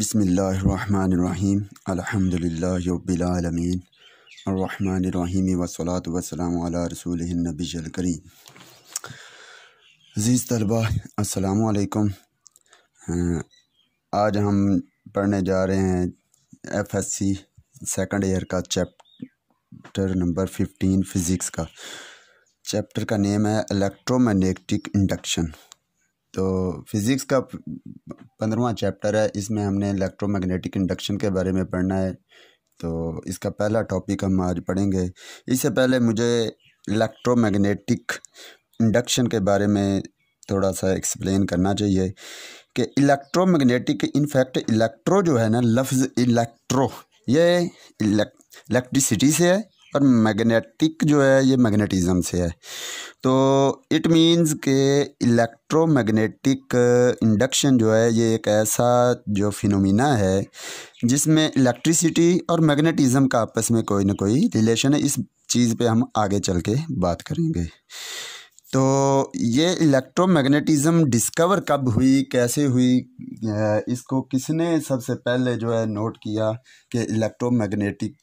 बिसमीम् अलहमदिल्लाबीआलमीन अरहमानरहीम वसलात वसलम रसूल नबील करी अज़ीज़ तलबा असलकुम आज हम पढ़ने जा रहे हैं F S C second year का चैप्टर नंबर फिफ्टीन फ़िज़िक्स का चैप्टर का नेम है इलेक्ट्रोमैग्नेटिक इंडक्शन तो फिज़िक्स का पंद्रवा चैप्टर है इसमें हमने इलेक्ट्रोमैग्नेटिक इंडक्शन के बारे में पढ़ना है तो इसका पहला टॉपिक हम आज पढ़ेंगे इससे पहले मुझे इलेक्ट्रोमैग्नेटिक इंडक्शन के बारे में थोड़ा सा एक्सप्लेन करना चाहिए कि इलेक्ट्रोमैग्नेटिक इनफैक्ट इलेक्ट्रो जो है ना लफ्ज़ इलेक्ट्रो ये इलेक्ट्रिसिटी से है और मैग्नेटिक जो है ये मैग्नेटिज़म से है तो इट मींस के इलेक्ट्रोमैग्नेटिक इंडक्शन जो है ये एक ऐसा जो फिनोमिना है जिसमें इलेक्ट्रिसिटी और मैग्नेटिज्म का आपस में कोई ना कोई रिलेशन है इस चीज़ पे हम आगे चल के बात करेंगे तो ये इलेक्ट्रोमैग्नेटिज्म डिस्कवर कब हुई कैसे हुई इसको किसने सबसे पहले जो है नोट किया कि इलेक्ट्रोमैग्नेटिक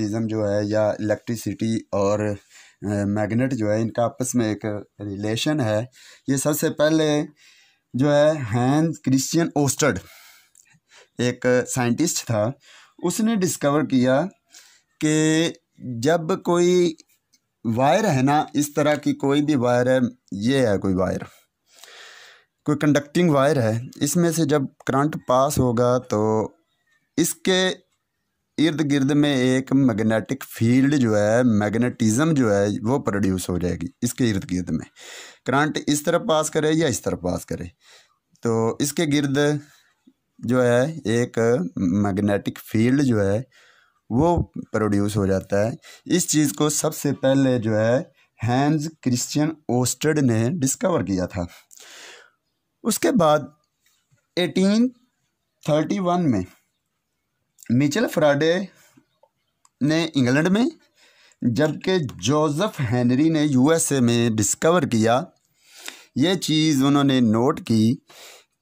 मैग्नेटिज्म जो है या इलेक्ट्रिसिटी और मैग्नेट जो है इनका आपस में एक रिलेशन है ये सबसे पहले जो है हैं क्रिश्चियन ओस्टर्ड एक साइंटिस्ट था उसने डिस्कवर किया कि जब कोई वायर है ना इस तरह की कोई भी वायर है ये है कोई वायर कोई कंडक्टिंग वायर है इसमें से जब करंट पास होगा तो इसके इर्द गिर्द में एक मैग्नेटिक फील्ड जो है मैग्नेटिज्म जो है वो प्रोड्यूस हो जाएगी इसके इर्द गिर्द में करंट इस तरफ पास करे या इस तरफ पास करे तो इसके गिर्द जो है एक मैग्नेटिक फील्ड जो है वो प्रोड्यूस हो जाता है इस चीज़ को सबसे पहले जो है हैंज क्रिश्चियन ओस्टर्ड ने डिस्कवर किया था उसके बाद एटीन थर्टी वन में मिचेल फ्राडे ने इंग्लैंड में जबकि जोसेफ हेनरी ने यूएसए में डिस्कवर किया ये चीज़ उन्होंने नोट की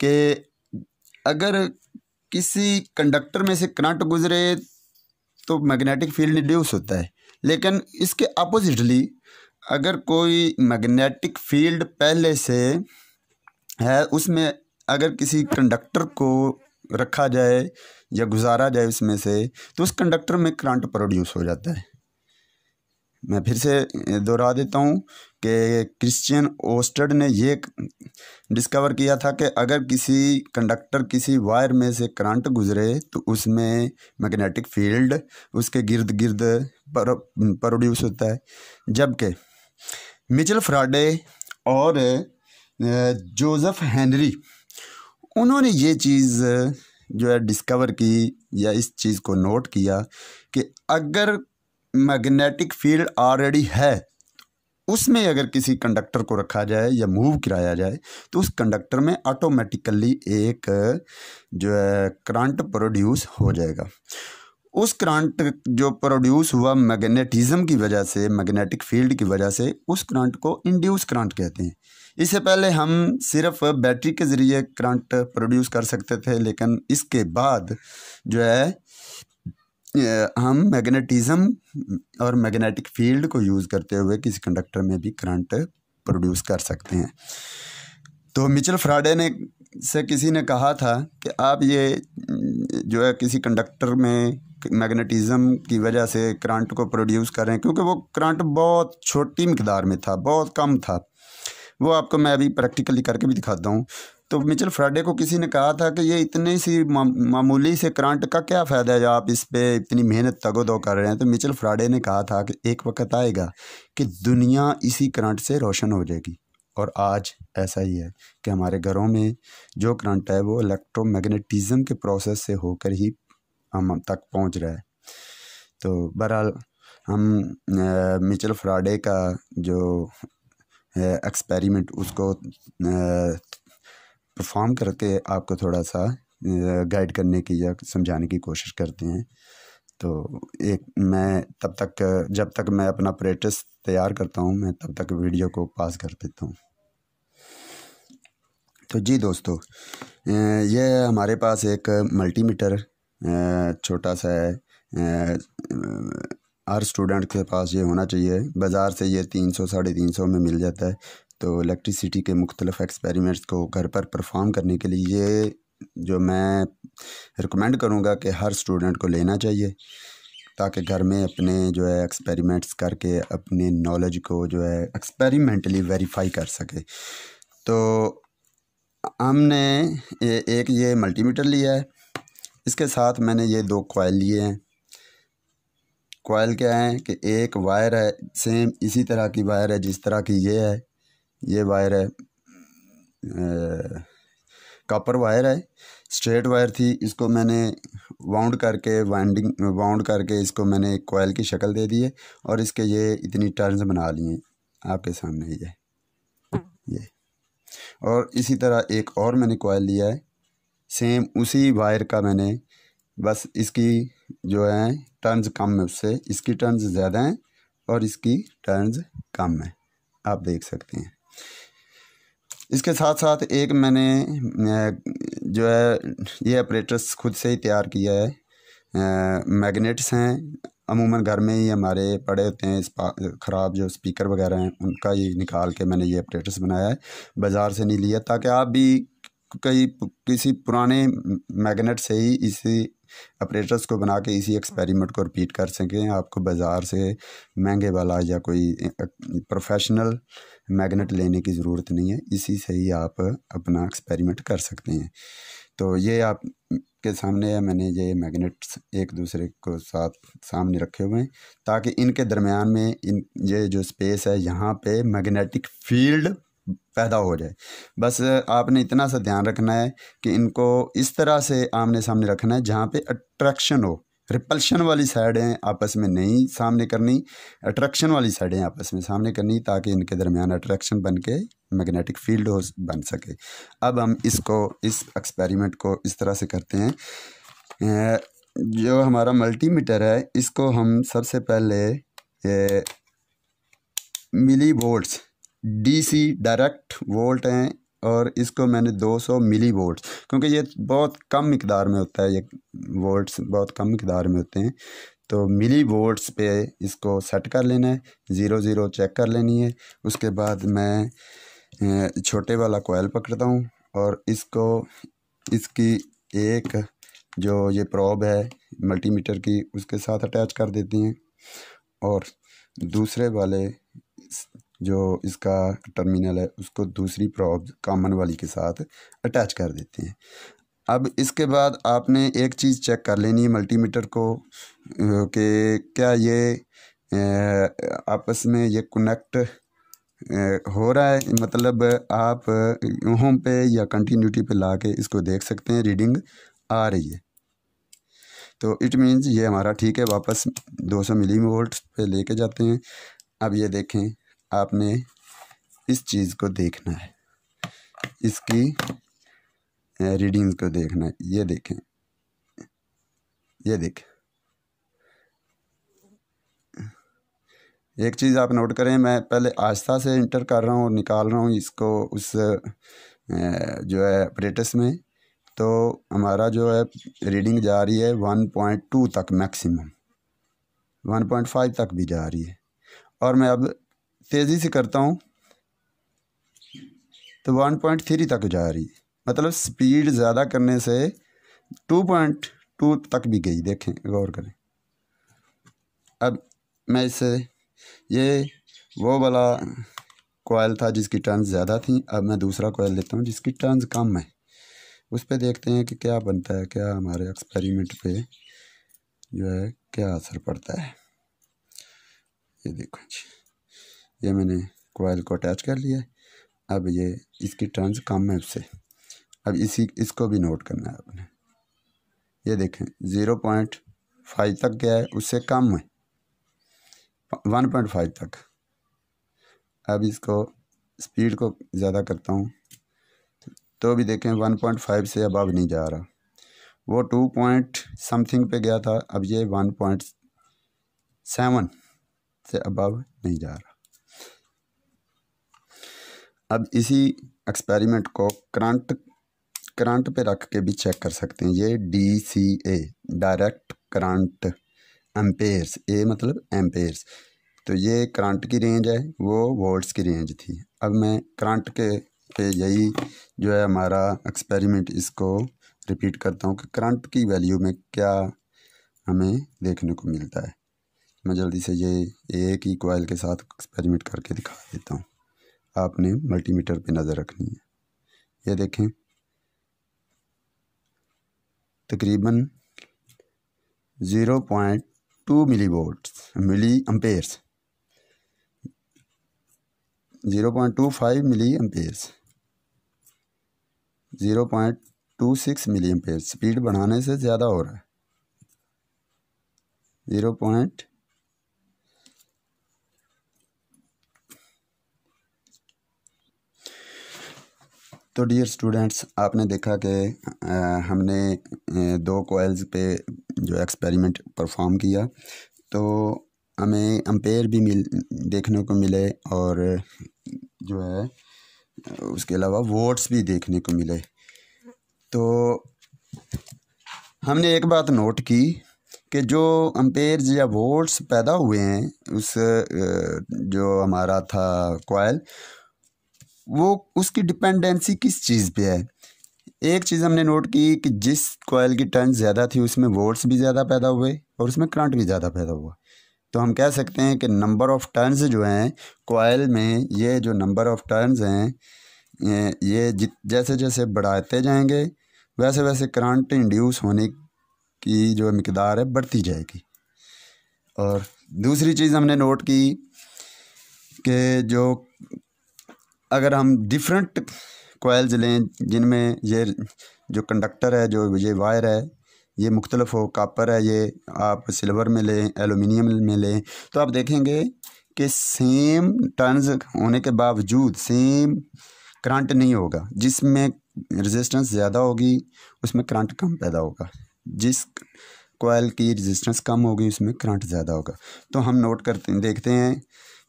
कि अगर किसी कंडक्टर में से करंट गुजरे तो मैग्नेटिक फील्ड रिड्यूस होता है लेकिन इसके अपोजिटली अगर कोई मैग्नेटिक फील्ड पहले से है उसमें अगर किसी कंडक्टर को रखा जाए या गुजारा जाए उसमें से तो उस कंडक्टर में करंट प्रोड्यूस हो जाता है मैं फिर से दोहरा देता हूँ कि क्रिश्चियन ओस्टर्ड ने ये डिस्कवर किया था कि अगर किसी कंडक्टर किसी वायर में से करंट गुजरे तो उसमें मैग्नेटिक फील्ड उसके गिर्द गिर्द प्रोड्यूस होता है जबकि मिचल फ्राडे और जोसेफ हेनरी उन्होंने ये चीज़ जो है डिस्कवर की या इस चीज़ को नोट किया कि अगर मैग्नेटिक फील्ड ऑलरेडी है उसमें अगर किसी कंडक्टर को रखा जाए या मूव कराया जाए तो उस कंडक्टर में ऑटोमेटिकली एक जो है करंट प्रोड्यूस हो जाएगा उस करंट जो प्रोड्यूस हुआ मैग्नेटिज्म की वजह से मैग्नेटिक फील्ड की वजह से उस करंट को इंड्यूस करंट कहते हैं इससे पहले हम सिर्फ बैटरी के ज़रिए करंट प्रोड्यूस कर सकते थे लेकिन इसके बाद जो है हम मैग्नेटिज़्म और मैग्नेटिक फील्ड को यूज़ करते हुए किसी कंडक्टर में भी करंट प्रोड्यूस कर सकते हैं तो मिचल फ्राडे ने से किसी ने कहा था कि आप ये जो है किसी कंडक्टर में मैग्नेटिज़्म की वजह से करंट को प्रोड्यूस करें क्योंकि वो करंट बहुत छोटी मकदार में था बहुत कम था वो आपको मैं अभी प्रैक्टिकली करके भी दिखाता हूँ तो मिचल फ्राडे को किसी ने कहा था कि ये इतनी सी मामूली से करंट का क्या फ़ायदा है जो आप इस पर इतनी मेहनत दो कर रहे हैं तो मिचल फ्राडे ने कहा था कि एक वक्त आएगा कि दुनिया इसी करंट से रोशन हो जाएगी और आज ऐसा ही है कि हमारे घरों में जो करंट है वो इलेक्ट्रोमैग्नेटिज़म के प्रोसेस से होकर ही हम तक पहुँच रहा है तो बहरहाल हम मिचल फ्राडे का जो एक्सपेरिमेंट उसको परफॉर्म करके आपको थोड़ा सा गाइड करने की या समझाने की कोशिश करते हैं तो एक मैं तब तक जब तक मैं अपना प्रैक्टिस तैयार करता हूँ मैं तब तक वीडियो को पास कर देता हूँ तो जी दोस्तों यह हमारे पास एक मल्टीमीटर छोटा सा है हर स्टूडेंट के पास ये होना चाहिए बाज़ार से ये तीन सौ साढ़े तीन सौ में मिल जाता है तो इलेक्ट्रिसिटी के मुख्तलिफ एक्सपेरिमेंट्स को घर पर परफॉर्म करने के लिए ये जो मैं रिकमेंड करूँगा कि हर स्टूडेंट को लेना चाहिए ताकि घर में अपने जो है एक्सपेरिमेंट्स करके अपने नॉलेज को जो है एक्सपेरिमेंटली वेरीफाई कर सके तो हमने एक ये मल्टीमीटर लिया है इसके साथ मैंने ये दो कोयल लिए हैं कोयल क्या है कि एक वायर है सेम इसी तरह की वायर है जिस तरह की ये है ये वायर है कॉपर वायर है स्ट्रेट वायर थी इसको मैंने वाउंड करके वाइंडिंग वाउंड करके इसको मैंने कोयल की शक्ल दे दी है और इसके ये इतनी टर्न्स बना ली हैं आपके सामने ये ये और इसी तरह एक और मैंने कोयल लिया है सेम उसी वायर का मैंने बस इसकी जो है टर्न्स कम है उससे इसकी टर्न्स ज़्यादा हैं और इसकी टर्न्स कम है आप देख सकते हैं इसके साथ साथ एक मैंने जो है ये ऑपरेटर्स खुद से ही तैयार किया है मैग्नेट्स हैं अमूमन घर में ही हमारे पड़े होते हैं ख़राब जो स्पीकर वगैरह हैं उनका ही निकाल के मैंने ये ऑपरेटर्स बनाया है बाज़ार से नहीं लिया ताकि आप भी कई किसी पुराने मैग्नेट से ही इसी अप्रेटर्स को बना के इसी एक्सपेरिमेंट को रिपीट कर सकें आपको बाज़ार से महंगे वाला या कोई प्रोफेशनल मैग्नेट लेने की ज़रूरत नहीं है इसी से ही आप अपना एक्सपेरिमेंट कर सकते हैं तो ये आप के सामने है मैंने ये मैग्नेट्स एक दूसरे को साथ सामने रखे हुए हैं ताकि इनके दरमियान में इन ये जो स्पेस है यहाँ पे मैग्नेटिक फील्ड पैदा हो जाए बस आपने इतना सा ध्यान रखना है कि इनको इस तरह से आमने सामने रखना है जहाँ पे अट्रैक्शन हो रिपल्शन वाली साइडें आपस में नहीं सामने करनी अट्रैक्शन वाली साइडें आपस में सामने करनी ताकि इनके दरमियान अट्रैक्शन बन के मैग्नेटिक फील्ड हो बन सके अब हम इसको इस एक्सपेरिमेंट को इस तरह से करते हैं जो हमारा मल्टीमीटर है इसको हम सबसे पहले millivolts DC direct volt हैं और इसको मैंने 200 मिली वोल्ट क्योंकि ये बहुत कम मकदार में होता है ये वोल्ट्स बहुत कम मकदार में होते हैं तो मिली वोल्ट्स पे इसको सेट कर लेना है ज़ीरो ज़ीरो चेक कर लेनी है उसके बाद मैं छोटे वाला कोयल पकड़ता हूँ और इसको इसकी एक जो ये प्रॉब है मल्टीमीटर की उसके साथ अटैच कर देती हैं और दूसरे वाले जो इसका टर्मिनल है उसको दूसरी प्रॉब कॉमन वाली के साथ अटैच कर देते हैं अब इसके बाद आपने एक चीज़ चेक कर लेनी है मल्टीमीटर को कि क्या ये आपस में ये कनेक्ट हो रहा है मतलब आप होम पे या कंटिन्यूटी पे ला के इसको देख सकते हैं रीडिंग आ रही है तो इट मीन्स ये हमारा ठीक है वापस 200 मिली वोल्ट पे लेके जाते हैं अब ये देखें आपने इस चीज़ को देखना है इसकी रीडिंग्स को देखना है ये देखें ये देखें एक चीज़ आप नोट करें मैं पहले आस्था से इंटर कर रहा हूँ और निकाल रहा हूँ इसको उस जो है अपरेटस में तो हमारा जो है रीडिंग जा रही है वन पॉइंट टू तक मैक्सिमम वन पॉइंट फाइव तक भी जा रही है और मैं अब तेज़ी से करता हूँ तो वन पॉइंट थ्री तक जा रही मतलब स्पीड ज़्यादा करने से टू पॉइंट टू तक भी गई देखें गौर करें अब मैं इसे ये वो वाला कोयल था जिसकी टर्न्स ज़्यादा थी अब मैं दूसरा कोयल लेता हूँ जिसकी टर्न्स कम है उस पर देखते हैं कि क्या बनता है क्या हमारे एक्सपेरिमेंट पे जो है क्या असर पड़ता है ये देखो जी ये मैंने कोयल को अटैच कर लिया अब ये इसकी टर्न्स कम है उससे अब इसी इसको भी नोट करना है आपने ये देखें ज़ीरो पॉइंट फाइव तक गया है उससे कम है वन पॉइंट फाइव तक अब इसको स्पीड को ज़्यादा करता हूँ तो भी देखें वन पॉइंट फाइव से अब नहीं जा रहा वो टू पॉइंट समथिंग पे गया था अब ये वन पॉइंट सेवन से अबव नहीं जा रहा अब इसी एक्सपेरिमेंट को करंट करंट पे रख के भी चेक कर सकते हैं ये D C A direct current amperes A मतलब एम्पेयर्स तो ये करंट की रेंज है वो वोल्ट्स की रेंज थी अब मैं करंट के पे यही जो है हमारा एक्सपेरिमेंट इसको रिपीट करता हूँ कि करंट की वैल्यू में क्या हमें देखने को मिलता है मैं जल्दी से ये एक ही कोयल के साथ एक्सपेरिमेंट करके दिखा देता हूँ आपने मल्टीमीटर पे नज़र रखनी है ये देखें तकरीबन zero point two millivolt milliamperes zero point two five milliamperes zero point two six milliampere speed बढ़ाने से ज़्यादा हो रहा है ज़ीरो पॉइंट तो डियर स्टूडेंट्स आपने देखा कि हमने दो कोयल्स पे जो एक्सपेरिमेंट परफॉर्म किया तो हमें अम्पेयर भी मिल देखने को मिले और जो है उसके अलावा वोट्स भी देखने को मिले तो हमने एक बात नोट की कि जो अम्पेयर या वोट्स पैदा हुए हैं उस जो हमारा था कोयल वो उसकी डिपेंडेंसी किस चीज़ पे है एक चीज़ हमने नोट की कि जिस कोयल की टर्न ज़्यादा थी उसमें वोल्ट्स भी ज़्यादा पैदा हुए और उसमें करंट भी ज़्यादा पैदा हुआ तो हम कह सकते हैं कि नंबर ऑफ़ टर्न्स जो हैं कोयल में ये जो नंबर ऑफ़ टर्न्स हैं ये जैसे जैसे बढ़ाते जाएंगे वैसे वैसे करंट इंड्यूस होने की जो मकदार है बढ़ती जाएगी और दूसरी चीज़ हमने नोट की कि जो अगर हम डिफरेंट कोयल्स लें जिनमें ये जो कंडक्टर है जो ये वायर है ये मुख्तलफ हो कापर है ये आप सिल्वर में लें एलुमिनियम में लें तो आप देखेंगे कि सेम टर्नस होने के बावजूद सेम करंट नहीं होगा जिसमें रेजिस्टेंस ज़्यादा होगी उसमें करंट कम पैदा होगा जिस कोयल की रेजिस्टेंस कम होगी उसमें करंट ज़्यादा होगा तो हम नोट करते देखते हैं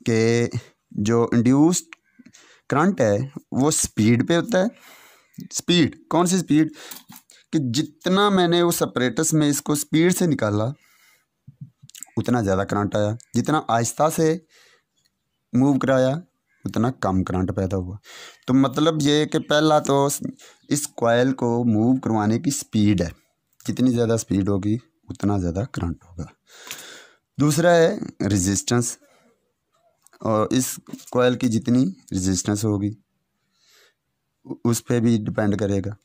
कि जो इंड्यूस्ड करंट है वो स्पीड पे होता है स्पीड कौन सी स्पीड कि जितना मैंने उस अपरेटस में इसको स्पीड से निकाला उतना ज़्यादा करंट आया जितना आहिस्ता से मूव कराया उतना कम करंट पैदा हुआ तो मतलब ये कि पहला तो इस कॉयल को मूव करवाने की स्पीड है जितनी ज़्यादा स्पीड होगी उतना ज़्यादा करंट होगा दूसरा है रेजिस्टेंस और इस कोयल की जितनी रेजिस्टेंस होगी उस पर भी डिपेंड करेगा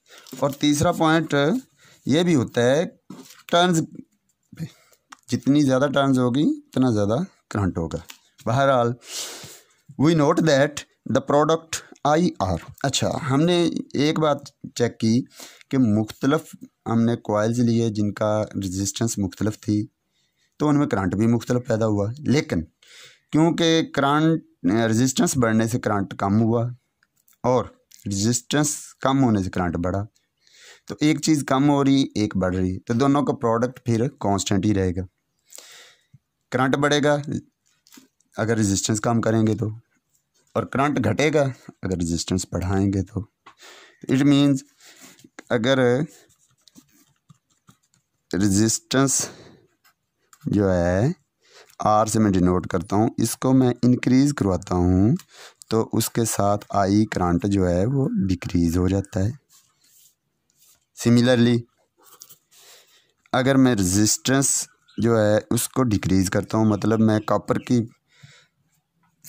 और तीसरा पॉइंट ये भी होता है टर्न्स जितनी ज़्यादा टर्न्स होगी उतना ज़्यादा करंट होगा बहरहाल we note that the product I R अच्छा हमने एक बात चेक की कि मुख्तलफ हमने कोयल्स लिए जिनका रेजिस्टेंस मुख्तलफ थी तो उनमें करंट भी मुख्तलफ पैदा हुआ लेकिन क्योंकि करंट रेजिस्टेंस बढ़ने से करंट कम हुआ और रेजिस्टेंस कम होने से करंट बढ़ा तो एक चीज़ कम हो रही एक बढ़ रही तो दोनों का प्रोडक्ट फिर कांस्टेंट ही रहेगा करंट बढ़ेगा अगर रेजिस्टेंस कम करेंगे तो और करंट घटेगा अगर रेजिस्टेंस बढ़ाएंगे तो इट मींस अगर रेजिस्टेंस जो है आर से मैं डिनोट करता हूँ इसको मैं इंक्रीज़ करवाता हूँ तो उसके साथ आई करंट जो है वो डिक्रीज़ हो जाता है सिमिलरली अगर मैं रेजिस्टेंस जो है उसको डिक्रीज़ करता हूँ मतलब मैं कॉपर की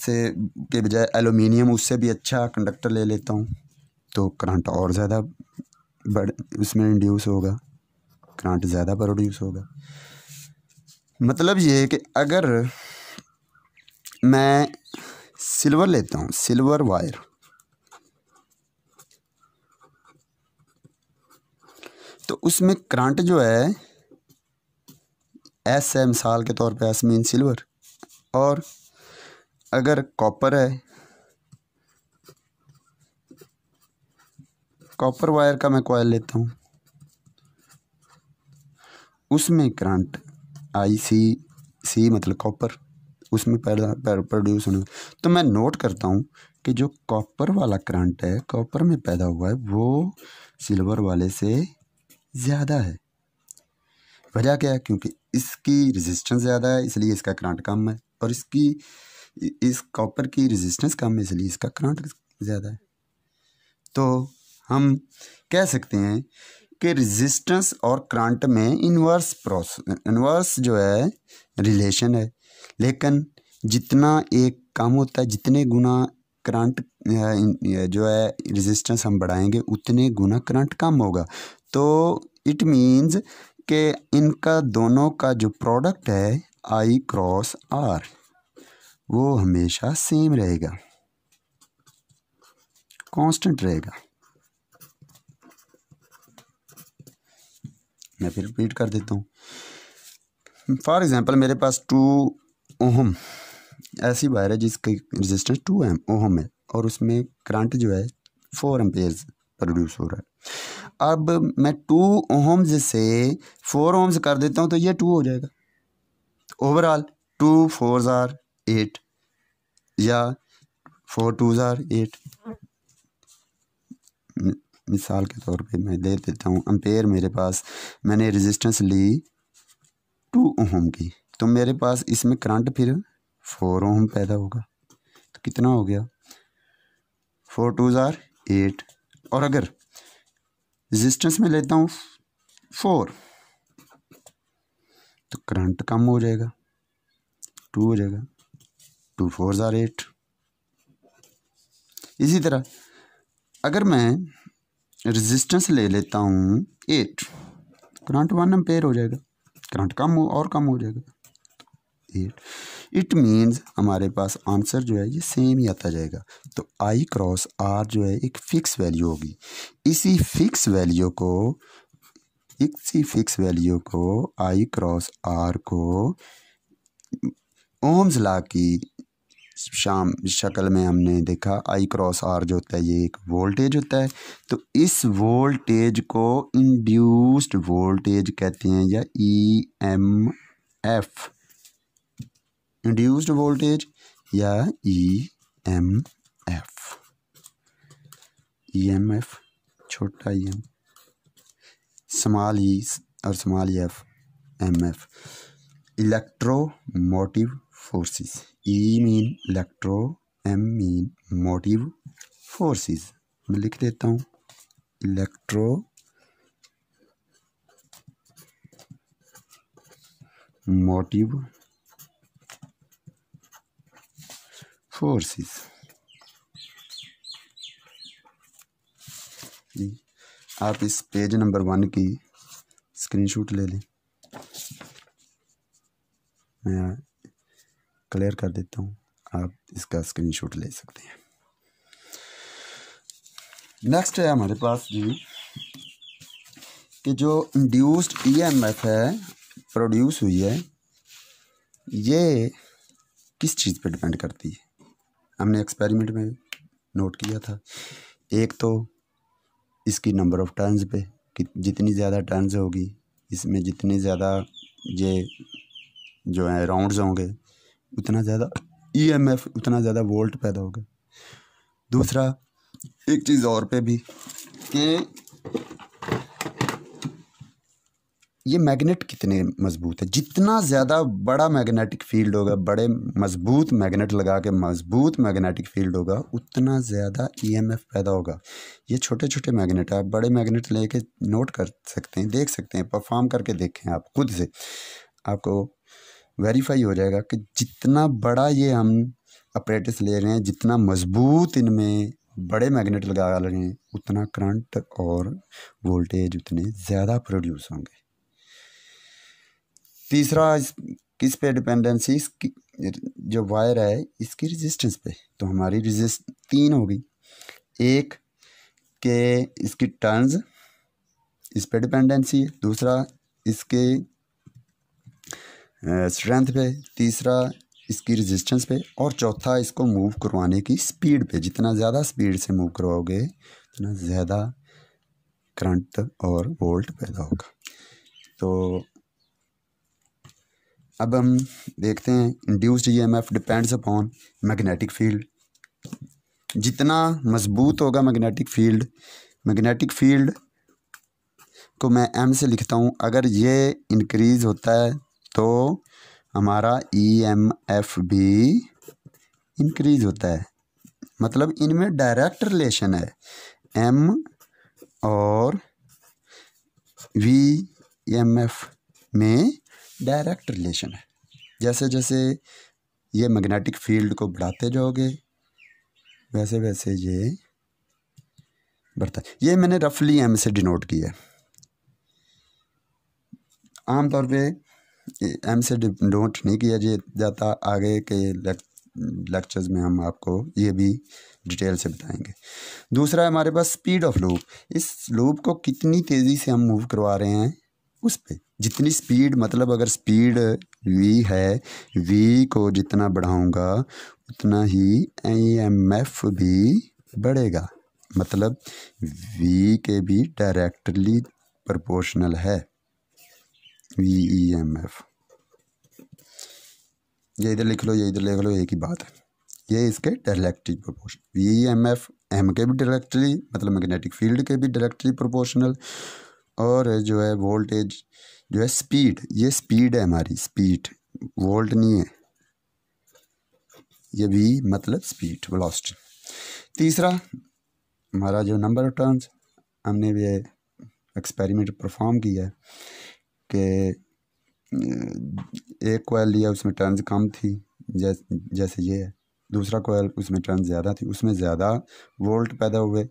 से के बजाय एलुमिनियम उससे भी अच्छा कंडक्टर ले लेता हूँ तो करंट और ज़्यादा बढ़ उसमें इंड्यूस होगा करंट ज़्यादा प्रोड्यूस होगा मतलब ये है कि अगर मैं सिल्वर लेता हूँ सिल्वर वायर तो उसमें करंट जो है एस है मिसाल के तौर पे एस मीन सिल्वर और अगर कॉपर है कॉपर वायर का मैं कॉयल लेता हूँ उसमें करंट आई सी सी मतलब कॉपर उसमें पैदा प्रोड्यूस होने तो मैं नोट करता हूँ कि जो कॉपर वाला करंट है कॉपर में पैदा हुआ है वो सिल्वर वाले से ज़्यादा है वजह क्या है क्योंकि इसकी रेजिस्टेंस ज़्यादा है इसलिए इसका करंट कम है और इसकी इस कॉपर की रेजिस्टेंस कम है इसलिए इसका करंट ज़्यादा है तो हम कह सकते हैं के रेजिस्टेंस और करंट में इन्वर्स प्रोस इन्वर्स जो है रिलेशन है लेकिन जितना एक कम होता है जितने गुना करंट जो है रेजिस्टेंस हम बढ़ाएंगे उतने गुना करंट कम होगा तो इट मीन्स के इनका दोनों का जो प्रोडक्ट है आई क्रॉस आर वो हमेशा सेम रहेगा कांस्टेंट रहेगा मैं फिर रिपीट कर देता हूँ फॉर एग्ज़ाम्पल मेरे पास टू ओहम ऐसी वायर है जिसकी रेजिस्टेंस टू एम ओहम है और उसमें करंट जो है फोर एम्पेयर्स प्रोड्यूस हो रहा है अब मैं टू ओहम्स से फोर ओम्स कर देता हूँ तो ये टू हो जाएगा ओवरऑल टू फोर ज़ार एट या फोर टू ज़ार एट मिसाल के तौर पे मैं दे देता हूँ अम्पेयर मेरे पास मैंने रेजिस्टेंस ली टू ओम की तो मेरे पास इसमें करंट फिर फोर ओम पैदा होगा तो कितना हो गया फोर टू ज़ार एट और अगर रेजिस्टेंस में लेता हूँ फोर तो करंट कम हो जाएगा टू हो जाएगा टू फोर ज़ार एट इसी तरह अगर मैं रेजिस्टेंस ले लेता हूँ एट करंट वन एम्पेयर हो जाएगा करंट कम हो और कम हो जाएगा एट इट मीन्स हमारे पास आंसर जो है ये सेम ही आता जाएगा तो आई क्रॉस आर जो है एक फ़िक्स वैल्यू होगी इसी फिक्स वैल्यू को इसी फिक्स वैल्यू को आई क्रॉस आर को ओम्स ला की शाम शक्ल में हमने देखा आई क्रॉस आर जो होता है ये एक वोल्टेज होता है तो इस वोल्टेज को इंड्यूस्ड वोल्टेज कहते हैं या E M F induced voltage या E M F E M F छोटा E e M small E e और small F M F electromotive forces E mean electro M mean motive forces मैं लिख देता हूं इलेक्ट्रो मोटिव forces आप इस page number one की screenshot ले लें मैं क्लियर कर देता हूँ आप इसका स्क्रीनशॉट ले सकते हैं नेक्स्ट है हमारे पास जी कि जो इंड्यूस्ड ईएमएफ e है प्रोड्यूस हुई है ये किस चीज़ पे डिपेंड करती है हमने एक्सपेरिमेंट में नोट किया था एक तो इसकी नंबर ऑफ टर्न्स पे कि जितनी ज़्यादा टर्न्स होगी इसमें जितनी ज़्यादा ये जो है राउंड्स होंगे उतना ज़्यादा ई एम एफ उतना ज़्यादा वोल्ट पैदा होगा दूसरा एक चीज़ और पे भी कि ये मैग्नेट कितने मजबूत है जितना ज़्यादा बड़ा मैग्नेटिक फील्ड होगा बड़े मजबूत मैग्नेट लगा के मजबूत मैग्नेटिक फील्ड होगा उतना ज़्यादा ईएमएफ e पैदा होगा ये छोटे छोटे मैग्नेट आप बड़े मैग्नेट लेके नोट कर सकते हैं देख सकते हैं परफॉर्म करके देखें आप खुद से आपको वेरीफाई हो जाएगा कि जितना बड़ा ये हम अप्रेटिस ले रहे हैं जितना मजबूत इनमें बड़े मैग्नेट लगा रहे हैं उतना करंट और वोल्टेज उतने ज़्यादा प्रोड्यूस होंगे तीसरा इस किस पे डिपेंडेंसी इसकी जो वायर है इसकी रेजिस्टेंस पे तो हमारी रेजिस्ट तीन होगी एक के इसकी टर्न्स इस पे डिपेंडेंसी दूसरा इसके स्ट्रेंथ पे तीसरा इसकी रेजिस्टेंस पे और चौथा इसको मूव करवाने की स्पीड पे जितना ज़्यादा स्पीड से मूव करवाओगे उतना ज़्यादा करंट और वोल्ट पैदा होगा तो अब हम देखते हैं induced EMF depends upon magnetic field जितना मजबूत होगा मैग्नेटिक फील्ड मैग्नेटिक फील्ड को मैं एम से लिखता हूँ अगर ये इंक्रीज़ होता है तो हमारा ई एम एफ भी इंक्रीज होता है मतलब इनमें डायरेक्ट रिलेशन है एम और वी एम एफ में डायरेक्ट रिलेशन है जैसे जैसे ये मैग्नेटिक फील्ड को बढ़ाते जाओगे वैसे वैसे ये बढ़ता ये मैंने रफली एम से डिनोट किया आमतौर पे एम से डोंट नहीं किया जाता आगे के लेक्चर्स में हम आपको ये भी डिटेल से बताएंगे दूसरा है हमारे पास स्पीड ऑफ लूप इस लूप को कितनी तेज़ी से हम मूव करवा रहे हैं उस पर जितनी स्पीड मतलब अगर स्पीड वी है वी को जितना बढ़ाऊंगा उतना ही आई एम एफ भी बढ़ेगा मतलब वी के भी डायरेक्टली प्रपोर्शनल है वी ई एम एफ ये इधर लिख लो ये इधर लिख लो एक ही बात है ये इसके dielectric proportion V E M F M के भी डायरेक्टली मतलब मैग्नेटिक फील्ड के भी डायरेक्टली प्रोपोर्शनल और जो है वोल्टेज जो है स्पीड ये स्पीड है हमारी स्पीड वोल्ट नहीं है ये भी मतलब स्पीड वेलोसिटी तीसरा हमारा जो नंबर ऑफ टर्न्स हमने भी एक्सपेरिमेंट परफॉर्म किया है के एक कोयल लिया उसमें टर्न्स कम थी जैसे जैसे ये है दूसरा कोयल उसमें टर्न ज़्यादा थी उसमें ज़्यादा वोल्ट पैदा हुए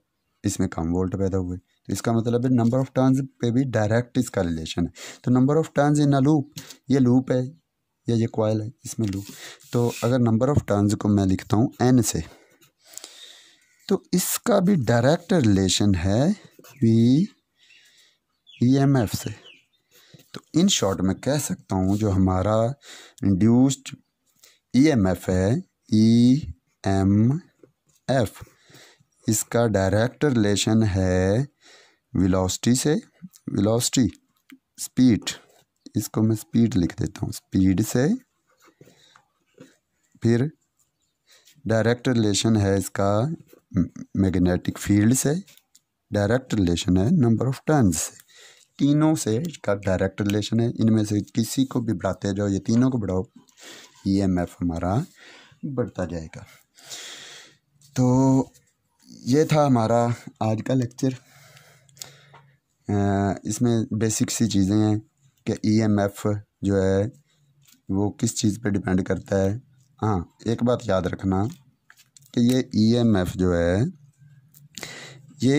इसमें कम वोल्ट पैदा हुए तो इसका मतलब है नंबर ऑफ़ टर्न्स पे भी डायरेक्ट इसका रिलेशन है तो number of turns in a loop ये लूप है या ये कोयल है इसमें लूप तो अगर नंबर ऑफ़ टर्न्स को मैं लिखता हूँ एन से तो इसका भी डायरेक्ट रिलेशन है पी ई एम एफ से तो इन शॉर्ट मैं कह सकता हूँ जो हमारा इंड्यूस्ड ईएमएफ e है ई एम एफ इसका डायरेक्ट रिलेशन है वेलोसिटी से वेलोसिटी स्पीड इसको मैं स्पीड लिख देता हूँ स्पीड से फिर डायरेक्ट रिलेशन है इसका मैग्नेटिक फील्ड से डायरेक्ट रिलेशन है नंबर ऑफ टर्न से तीनों से इसका डायरेक्ट रिलेशन है इनमें से किसी को भी बढ़ाते जाओ ये तीनों को बढ़ाओ ई एम एफ हमारा बढ़ता जाएगा तो ये था हमारा आज का लेक्चर इसमें बेसिक सी चीज़ें हैं कि ई एम एफ जो है वो किस चीज़ पे डिपेंड करता है हाँ एक बात याद रखना कि ये ई एम एफ जो है ये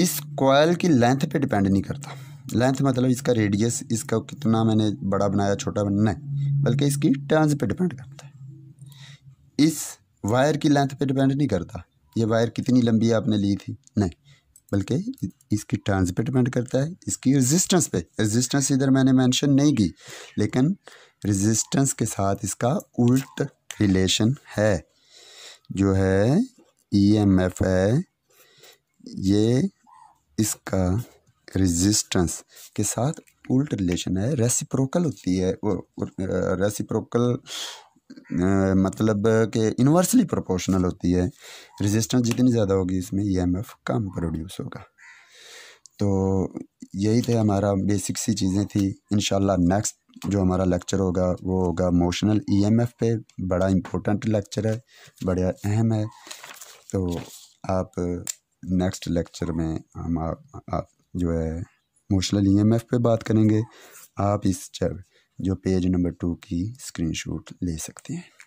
इस कॉयल की लेंथ पे डिपेंड नहीं करता लेंथ मतलब इसका रेडियस इसका कितना मैंने बड़ा बनाया छोटा बनाया नहीं बल्कि इसकी टर्न्स पे डिपेंड करता है इस वायर की लेंथ पे डिपेंड नहीं करता ये वायर कितनी लंबी आपने ली थी नहीं बल्कि इसकी टर्न्स पे डिपेंड करता है इसकी रेजिस्टेंस पे रेजिस्टेंस इधर मैंने मेंशन नहीं की लेकिन रेजिस्टेंस के साथ इसका उल्ट रिलेशन है जो है ईएमएफ e है ये इसका रेजिस्टेंस के साथ उल्ट रिलेशन है रेसिप्रोकल होती है रेसिप्रोकल मतलब के इन्वर्सली प्रोपोर्शनल होती है रेजिस्टेंस जितनी ज़्यादा होगी इसमें ईएमएफ e कम प्रोड्यूस होगा तो यही थे हमारा बेसिक सी चीज़ें थी इन नेक्स्ट जो हमारा लेक्चर होगा वो होगा मोशनल ईएमएफ e पे बड़ा इम्पोर्टेंट लेक्चर है बड़ा अहम है तो आप नेक्स्ट लेक्चर में हम आप, आप जो है मोशनल ई एम एफ पर बात करेंगे आप इस जो पेज नंबर टू की स्क्रीनशॉट ले सकते हैं